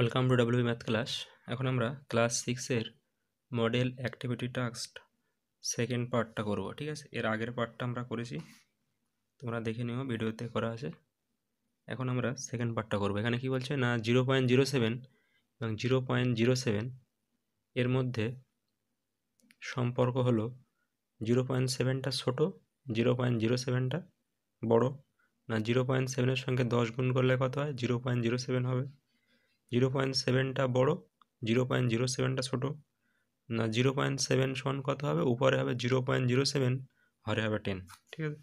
welcome to W math class এখন আমরা class সিক্সের মডেল অ্যাক্টিভিটি টাস্ক সেকেন্ড পার্টটা করব ঠিক আছে এর আগের পার্টটা আমরা করেছি তোমরা দেখে নিও ভিডিওতে করা আছে এখন আমরা সেকেন্ড পার্টটা করব এখানে কি বলছে না জিরো পয়েন্ট জিরো সেভেন এবং জিরো পয়েন্ট জিরো সেভেন এর মধ্যে সম্পর্ক হলো জিরো পয়েন্ট সেভেনটা ছোটো জিরো পয়েন্ট জিরো সেভেনটা বড়ো না জিরো পয়েন্ট সেভেনের সঙ্গে দশ গুণ করলে কত হয় জিরো পয়েন্ট জিরো সেভেন হবে জিরো পয়েন্ট সেভেনটা বড়ো জিরো পয়েন্ট জিরো সেভেনটা ছোটো না জিরো পয়েন্ট সেভেন সমান কত হবে উপরে হবে জিরো পয়েন্ট জিরো সেভেন হরে হবে টেন ঠিক আছে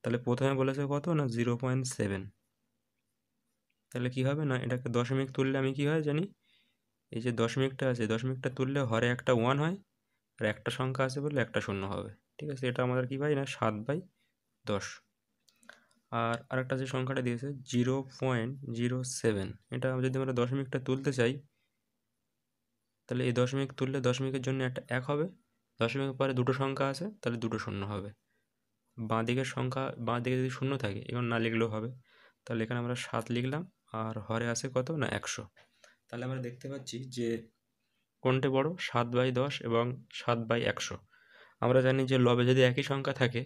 তাহলে প্রথমে বলেছে কত না জিরো পয়েন্ট সেভেন তাহলে কি হবে না এটাকে দশমিক তুললে আমি কি হয় জানি এই যে দশমিকটা আছে দশমিকটা তুললে হরে একটা ওয়ান হয় আর একটা সংখ্যা আছে বললে একটা শূন্য হবে ঠিক আছে এটা আমাদের কি ভাই না সাত বাই দশ আর আরেকটা যে সংখ্যাটা দিয়েছে জিরো পয়েন্ট জিরো সেভেন এটা যদি আমরা দশমিকটা তুলতে চাই তাহলে এই দশমিক তুললে দশমিকের জন্য একটা এক হবে দশমিকের পরে দুটো সংখ্যা আছে তাহলে দুটো শূন্য হবে বাঁ দিকের সংখ্যা বাঁ দিকে যদি শূন্য থাকে এবং না লিখলেও হবে তাহলে এখানে আমরা সাত লিখলাম আর হরে আছে কত না একশো তাহলে আমরা দেখতে পাচ্ছি যে কোনটা বড় সাত বাই দশ এবং সাত বাই একশো আমরা জানি যে লবে যদি একই সংখ্যা থাকে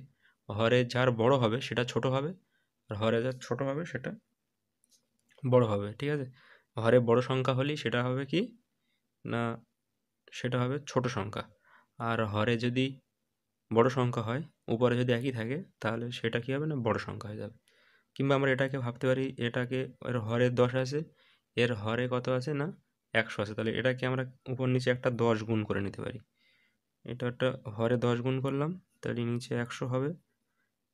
হরে যার বড় হবে সেটা ছোট হবে আর হরে যা ছোটো হবে সেটা বড় হবে ঠিক আছে হরে বড় সংখ্যা হলেই সেটা হবে কি না সেটা হবে ছোট সংখ্যা আর হরে যদি বড় সংখ্যা হয় উপরে যদি একই থাকে তাহলে সেটা কী হবে না বড় সংখ্যা হয়ে যাবে কিংবা আমরা এটাকে ভাবতে পারি এটাকে এর হরে দশ আছে এর হরে কত আছে না একশো আছে তাহলে এটাকে আমরা উপর নিচে একটা দশ গুণ করে নিতে পারি এটা একটা হরে দশ গুণ করলাম তাহলে নিচে একশো হবে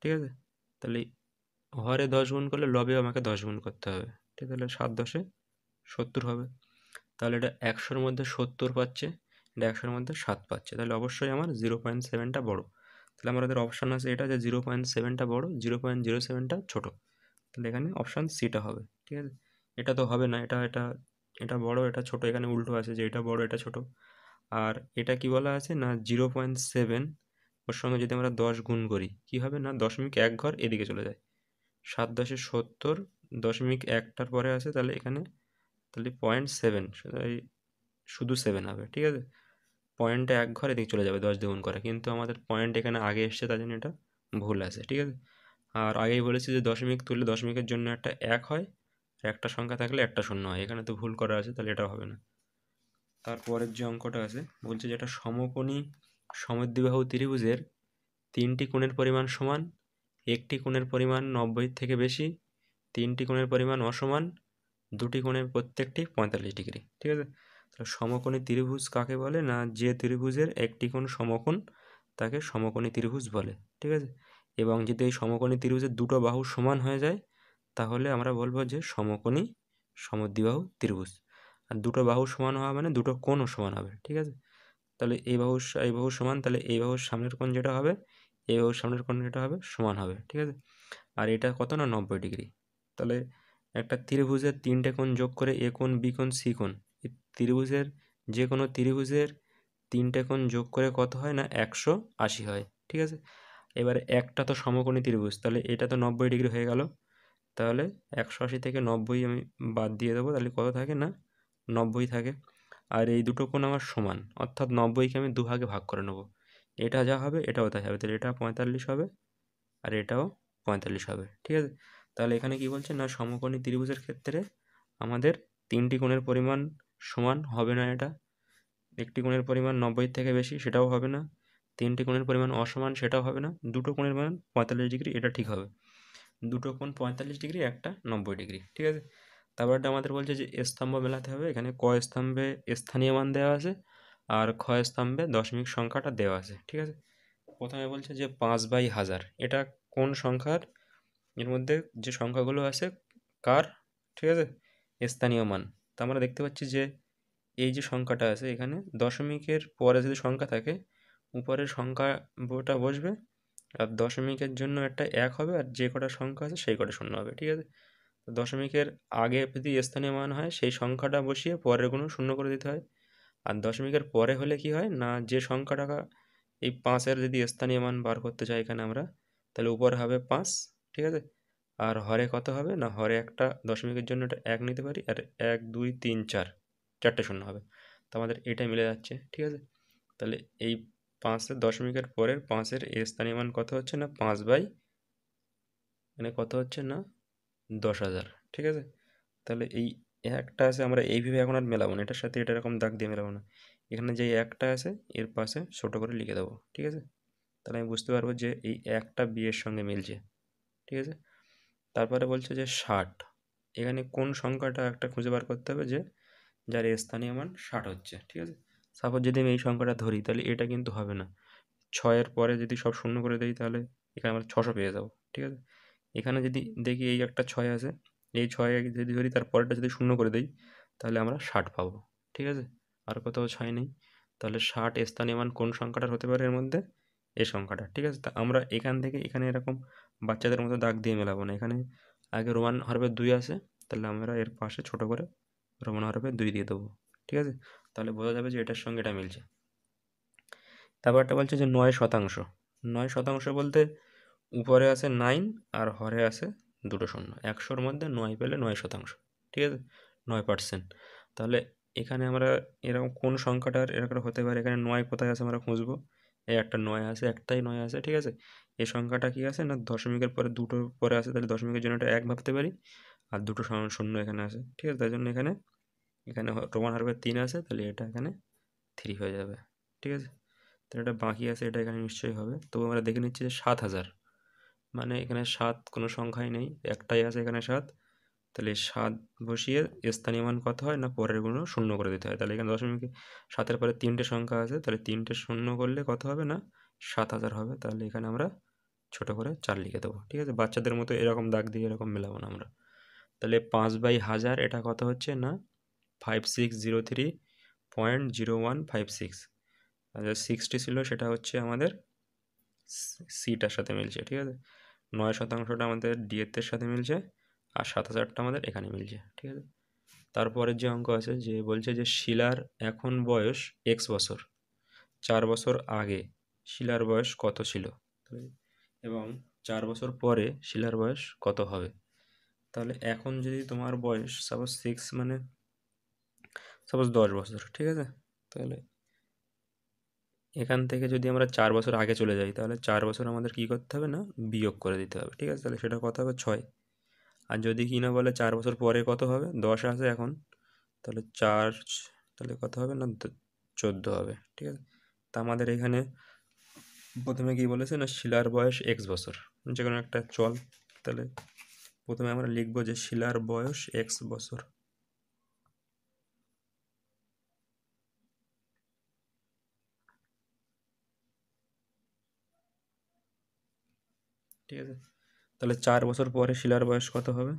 ঠিক আছে তাহলে হরে দশ গুণ করলে লবেও আমাকে দশ গুণ করতে হবে ঠিক তাহলে সাত দশে সত্তর হবে তাহলে এটা একশোর মধ্যে সত্তর পাচ্ছে এটা একশোর মধ্যে সাত পাচ্ছে তাহলে অবশ্যই আমার জিরো পয়েন্ট সেভেনটা বড়ো তাহলে আমার এদের অপশান আছে এটা যে জিরো পয়েন্ট সেভেনটা বড়ো জিরো পয়েন্ট জিরো সেভেনটা ছোটো তাহলে এখানে অপশান সিটা হবে ঠিক আছে এটা তো হবে না এটা এটা এটা বড়ো এটা ছোটো এখানে উল্টো আছে যে এটা বড়ো এটা ছোটো আর এটা কি বলা আছে না জিরো পয়েন্ট সেভেন ওর সঙ্গে যদি আমরা দশ গুণ করি কি হবে না দশমিক এক ঘর এদিকে চলে যায় সাত দশে সত্তর দশমিক একটার পরে আছে তাহলে এখানে তাহলে পয়েন্ট সেভেন শুধু সেভেন হবে ঠিক আছে পয়েন্টটা এক ঘরে দিকে চলে যাবে দশ দ্বিগুণ করে কিন্তু আমাদের পয়েন্ট এখানে আগে এসছে তার জন্য এটা ভুল আছে ঠিক আছে আর আগেই বলেছি যে দশমিক তুললে দশমিকের জন্য একটা এক হয় একটা সংখ্যা থাকলে একটা শূন্য হয় এখানে তো ভুল করা আছে তাহলে এটা হবে না তারপরের যে অঙ্কটা আছে বলছে যেটা সমকোণী সমদ্বিবাহু ত্রিভুজের তিনটি কোণের পরিমাণ সমান একটি কোণের পরিমাণ নব্বই থেকে বেশি তিনটি কোণের পরিমাণ অসমান দুটি কোণের প্রত্যেকটি পঁয়তাল্লিশ ডিগ্রি ঠিক আছে তাহলে সমকোণী ত্রিভুজ কাকে বলে না যে ত্রিভুজের একটি কোণ সমকোণ তাকে সমকোণী ত্রিভুজ বলে ঠিক আছে এবং যদি এই সমকোণী ত্রিভুজের দুটো বাহু সমান হয়ে যায় তাহলে আমরা বলবো যে সমকোণী সমদ্বিবাহু ত্রিভুজ আর দুটো বাহু সমান হওয়া মানে দুটো কোণও সমান হবে ঠিক আছে তাহলে এই বাহু এই বাহু সমান তাহলে এই বাহুর সামনের কোণ যেটা হবে এ সামনের কোন এটা হবে সমান হবে ঠিক আছে আর এটা কত না নব্বই ডিগ্রি তাহলে একটা ত্রিভুজের তিনটে কোণ যোগ করে এ কোণ বি কোণ সি কোণ এই ত্রিভুজের যে কোনো ত্রিভুজের তিনটে কোণ যোগ করে কত হয় না একশো আশি হয় ঠিক আছে এবারে একটা তো সমকোণী ত্রিভুজ তাহলে এটা তো নব্বই ডিগ্রি হয়ে গেল তাহলে একশো আশি থেকে নব্বই আমি বাদ দিয়ে দেবো তাহলে কত থাকে না নব্বই থাকে আর এই দুটো কোণ আমার সমান অর্থাৎ নব্বইকে আমি দুভাগে ভাগ করে নেবো এটা যা হবে এটাও তাই হবে তাহলে এটা পঁয়তাল্লিশ হবে আর এটাও পঁয়তাল্লিশ হবে ঠিক আছে তাহলে এখানে কি বলছে না সমকোণী ত্রিভুজের ক্ষেত্রে আমাদের তিনটি কোণের পরিমাণ সমান হবে না এটা একটি কোণের পরিমাণ নব্বই থেকে বেশি সেটাও হবে না তিনটি কোণের পরিমাণ অসমান সেটাও হবে না দুটো কোণের পরিমাণ পঁয়তাল্লিশ ডিগ্রি এটা ঠিক হবে দুটো কোণ পঁয়তাল্লিশ ডিগ্রি একটা নব্বই ডিগ্রি ঠিক আছে তারপরটা আমাদের বলছে যে স্তম্ভ মেলাতে হবে এখানে ক স্তম্ভে স্থানীয় মান দেওয়া আছে আর ক্ষয় স্তম্ভে দশমিক সংখ্যাটা দেওয়া আছে ঠিক আছে প্রথমে বলছে যে পাঁচ বাই হাজার এটা কোন সংখ্যার এর মধ্যে যে সংখ্যাগুলো আছে কার ঠিক আছে স্থানীয় মান তা আমরা দেখতে পাচ্ছি যে এই যে সংখ্যাটা আছে এখানে দশমিকের পরে যদি সংখ্যা থাকে উপরের সংখ্যাটা বসবে আর দশমিকের জন্য একটা এক হবে আর যে কটা সংখ্যা আছে সেই কটা শূন্য হবে ঠিক আছে দশমিকের আগে যদি স্থানীয় মান হয় সেই সংখ্যাটা বসিয়ে পরের কোনো শূন্য করে দিতে হয় আর দশমিকের পরে হলে কি হয় না যে সংখ্যাটা এই পাঁচের যদি স্থানীয় মান বার করতে চাই এখানে আমরা তাহলে উপরে হবে পাঁচ ঠিক আছে আর হরে কত হবে না হরে একটা দশমিকের জন্য এটা এক নিতে পারি আর এক দুই তিন চার চারটে শূন্য হবে তো আমাদের এটা মিলে যাচ্ছে ঠিক আছে তাহলে এই পাঁচের দশমিকের পরের পাঁচের স্থানীয় মান কত হচ্ছে না পাঁচ বাই মানে কত হচ্ছে না দশ হাজার ঠিক আছে তাহলে এই একটা আছে আমরা এইভাবে এখন আর মেলাবো না এটার সাথে এটা এরকম দাগ দিয়ে মেলাবো না এখানে যে একটা আছে এর পাশে ছোটো করে লিখে দেবো ঠিক আছে তাহলে আমি বুঝতে পারবো যে এই একটা বিয়ের সঙ্গে মিলছে ঠিক আছে তারপরে বলছে যে ষাট এখানে কোন সংখ্যাটা একটা খুঁজে বার করতে হবে যে যার স্থানীয় মান ষাট হচ্ছে ঠিক আছে সাপোজ যদি আমি এই সংখ্যাটা ধরি তাহলে এটা কিন্তু হবে না ছয়ের পরে যদি সব শূন্য করে দিই তাহলে এখানে আমরা ছশো পেয়ে যাবো ঠিক আছে এখানে যদি দেখি এই একটা ছয় আছে এই ছয় যদি ধরি তার পরেরটা যদি শূন্য করে দেই তাহলে আমরা ষাট পাবো ঠিক আছে আর কোথাও ছয় নেই তাহলে ষাট স্থানীয় মান কোন সংখ্যাটার হতে পারে এর মধ্যে এ সংখ্যাটা ঠিক আছে তা আমরা এখান থেকে এখানে এরকম বাচ্চাদের মতো দাগ দিয়ে মেলাবো না এখানে আগে রোমান হরফের দুই আছে তাহলে আমরা এর পাশে ছোট করে রোমান হরফের দুই দিয়ে দেবো ঠিক আছে তাহলে বোঝা যাবে যে এটার সঙ্গে এটা মিলছে তারপর একটা বলছে যে নয় শতাংশ নয় শতাংশ বলতে উপরে আছে নাইন আর হরে আছে দুটো শূন্য একশোর মধ্যে নয় পেলে নয় শতাংশ ঠিক আছে নয় পার্সেন্ট তাহলে এখানে আমরা এরকম কোন সংখ্যাটার এরকম হতে পারে এখানে নয় কোথায় আছে আমরা খুঁজবো এই একটা নয় আছে একটাই নয় আছে ঠিক আছে এই সংখ্যাটা কি আছে না দশমিকের পরে দুটোর পরে আছে তাহলে দশমিকের জন্য এটা এক ভাবতে পারি আর দুটো শূন্য এখানে আছে ঠিক আছে তার জন্য এখানে এখানে রোমান হারবে তিন আছে তাহলে এটা এখানে থ্রি হয়ে যাবে ঠিক আছে তাহলে এটা বাকি আছে এটা এখানে নিশ্চয়ই হবে তবু আমরা দেখে নিচ্ছি যে সাত হাজার মানে এখানে সাত কোনো সংখ্যাই নেই একটাই আছে এখানে সাত তাহলে সাত বসিয়ে স্থানীয় মান কত হয় না পরের গুণ শূন্য করে দিতে হয় তাহলে এখানে দশমিক সাতের পরে তিনটে সংখ্যা আছে তাহলে তিনটে শূন্য করলে কত হবে না সাত হাজার হবে তাহলে এখানে আমরা ছোট করে চার লিখে দেবো ঠিক আছে বাচ্চাদের মতো এরকম দাগ দিয়ে এরকম মেলাবো না আমরা তাহলে পাঁচ বাই হাজার এটা কত হচ্ছে না five six zero three point zero one five six আর সিক্সটি ছিল সেটা হচ্ছে আমাদের সিটার সাথে মিলছে ঠিক আছে নয় শতাংশটা আমাদের ডিএতের সাথে মিলছে আর সাত হাজারটা আমাদের এখানে মিলছে ঠিক আছে তারপরের যে অঙ্ক আছে যে বলছে যে শিলার এখন বয়স এক্স বছর চার বছর আগে শিলার বয়স কত ছিল এবং চার বছর পরে শিলার বয়স কত হবে তাহলে এখন যদি তোমার বয়স সাপোজ সিক্স মানে সাপোজ দশ বছর ঠিক আছে তাহলে এখান থেকে যদি আমরা চার বছর আগে চলে যাই তাহলে চার বছর আমাদের কী করতে হবে না বিয়োগ করে দিতে হবে ঠিক আছে তাহলে সেটা কত হবে ছয় আর যদি কি না বলে চার বছর পরে কত হবে দশ আছে এখন তাহলে চার তাহলে কত হবে না চোদ্দো হবে ঠিক আছে তা আমাদের এখানে প্রথমে কি বলেছে না শিলার বয়স এক্স বছর যে কোনো একটা চল তাহলে প্রথমে আমরা লিখবো যে শিলার বয়স এক্স বছর ঠিক আছে তাহলে চার বছর পরে শিলার বয়স কত হবে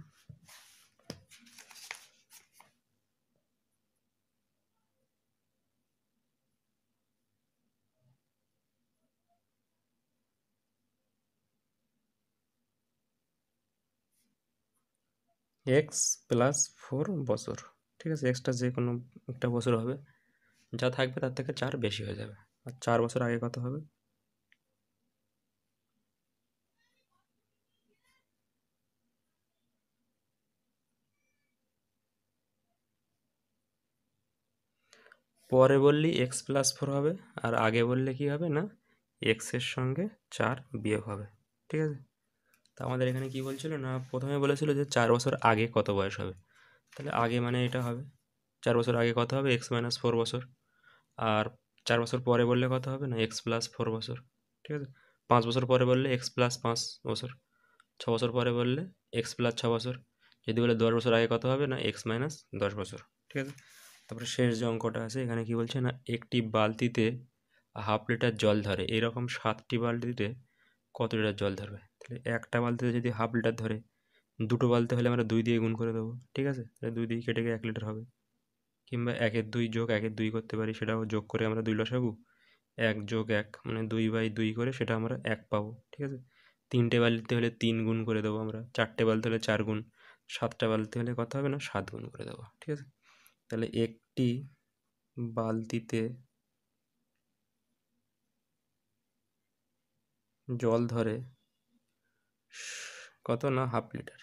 এক্স প্লাস ফোর বছর ঠিক আছে এক্সটা যে কোনো একটা বছর হবে যা থাকবে তার থেকে চার বেশি হয়ে যাবে আর চার বছর আগে কত হবে পরে বললি এক্স প্লাস ফোর হবে আর আগে বললে কি হবে না এক্সের সঙ্গে চার বিয়োগ হবে ঠিক আছে তা আমাদের এখানে কি বলছিল না প্রথমে বলেছিল যে চার বছর আগে কত বয়স হবে তাহলে আগে মানে এটা হবে চার বছর আগে কত হবে এক্স মাইনাস ফোর বছর আর চার বছর পরে বললে কত হবে না এক্স প্লাস ফোর বছর ঠিক আছে পাঁচ বছর পরে বললে এক্স প্লাস পাঁচ বছর ছ বছর পরে বললে এক্স প্লাস ছ বছর যদি বলে দশ বছর আগে কত হবে না এক্স মাইনাস দশ বছর ঠিক আছে তারপরে শেষ যে অঙ্কটা আছে এখানে কি বলছে না একটি বালতিতে হাফ লিটার জল ধরে এরকম সাতটি বালতিতে কত লিটার জল ধরবে তাহলে একটা বালতিতে যদি হাফ লিটার ধরে দুটো বালতি হলে আমরা দুই দিয়ে গুণ করে দেবো ঠিক আছে তাহলে দুই দিয়ে কেটে গিয়ে এক লিটার হবে কিংবা একের দুই যোগ একের দুই করতে পারি সেটাও যোগ করে আমরা দুই লসাবো এক যোগ এক মানে দুই বাই দুই করে সেটা আমরা এক পাবো ঠিক আছে তিনটে বালতি হলে তিন গুণ করে দেবো আমরা চারটে বালতি হলে চার গুণ সাতটা বালতি হলে কথা হবে না সাত গুণ করে দেবো ঠিক আছে তাহলে একটি বালতিতে জল ধরে কত না হাফ লিটার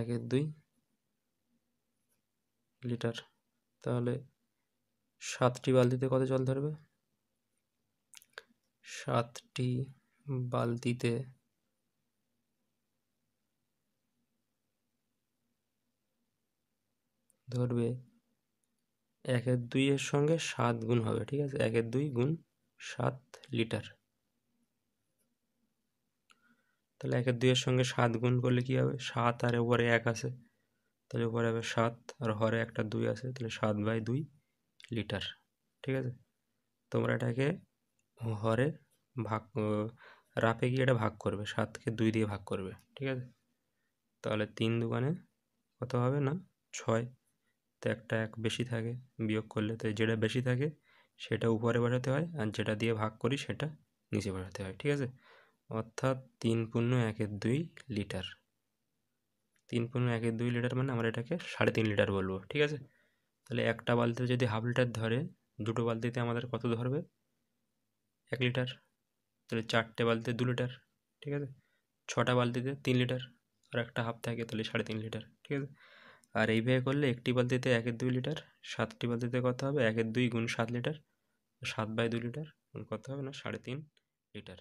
একের দুই লিটার তাহলে সাতটি বালতিতে কত জল ধরবে সাতটি বালতিতে ধরবে একের দুইয়ের সঙ্গে সাত গুণ হবে ঠিক আছে একের দুই গুণ সাত লিটার তাহলে একের দুইয়ের সঙ্গে সাত গুণ করলে কি হবে সাত আর উপরে এক আছে তাহলে উপরে হবে সাত আর হরে একটা দুই আছে তাহলে সাত বাই দুই লিটার ঠিক আছে তোমরা এটাকে হরে ভাগ রাপে গিয়ে এটা ভাগ করবে সাতকে দুই দিয়ে ভাগ করবে ঠিক আছে তাহলে তিন দোকানে কত হবে না ছয় তো একটা এক বেশি থাকে বিয়োগ করলে তো যেটা বেশি থাকে সেটা উপরে বাড়াতে হয় আর যেটা দিয়ে ভাগ করি সেটা নিচে বাড়াতে হয় ঠিক আছে অর্থাৎ তিন পূর্ণ একের দুই লিটার তিন পূর্ণ একের দুই লিটার মানে আমরা এটাকে সাড়ে তিন লিটার বলবো ঠিক আছে তাহলে একটা বালতিতে যদি হাফ লিটার ধরে দুটো বালতিতে আমাদের কত ধরবে এক লিটার তাহলে চারটে বালতিতে দু লিটার ঠিক আছে ছটা বালতিতে তিন লিটার আর একটা হাফ থাকে তাহলে সাড়ে তিন লিটার ঠিক আছে আর এইভাবে করলে একটি বালতিতে একের দুই লিটার সাতটি বালতিতে কত হবে একের দুই গুণ সাত লিটার সাত বাই দুই লিটার কত হবে না সাড়ে তিন লিটার